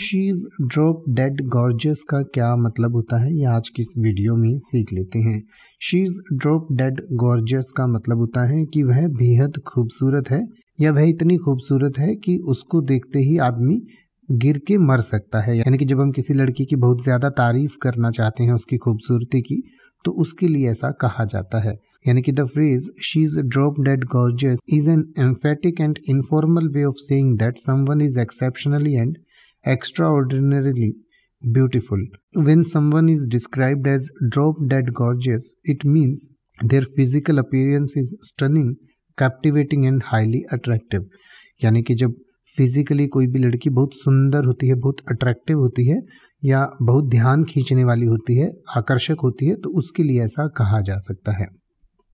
She's drop dead gorgeous का क्या मतलब होता है ये आज की इस वीडियो में सीख लेते हैं शीज़ ड्रॉप डेड गॉर्जियस का मतलब होता है कि वह बेहद खूबसूरत है या वह इतनी खूबसूरत है कि उसको देखते ही आदमी गिर के मर सकता है यानी कि जब हम किसी लड़की की बहुत ज़्यादा तारीफ करना चाहते हैं उसकी खूबसूरती की तो उसके लिए ऐसा कहा जाता है यानी कि the phrase she is drop dead gorgeous is an emphatic and informal way of saying that someone is exceptionally and extraordinarily beautiful. When someone is described as drop dead gorgeous, it means their physical appearance is stunning, captivating and highly attractive. यानी कि जब physically कोई भी लड़की बहुत सुंदर होती है बहुत अट्रैक्टिव होती है या बहुत ध्यान खींचने वाली होती है आकर्षक होती है तो उसके लिए ऐसा कहा जा सकता है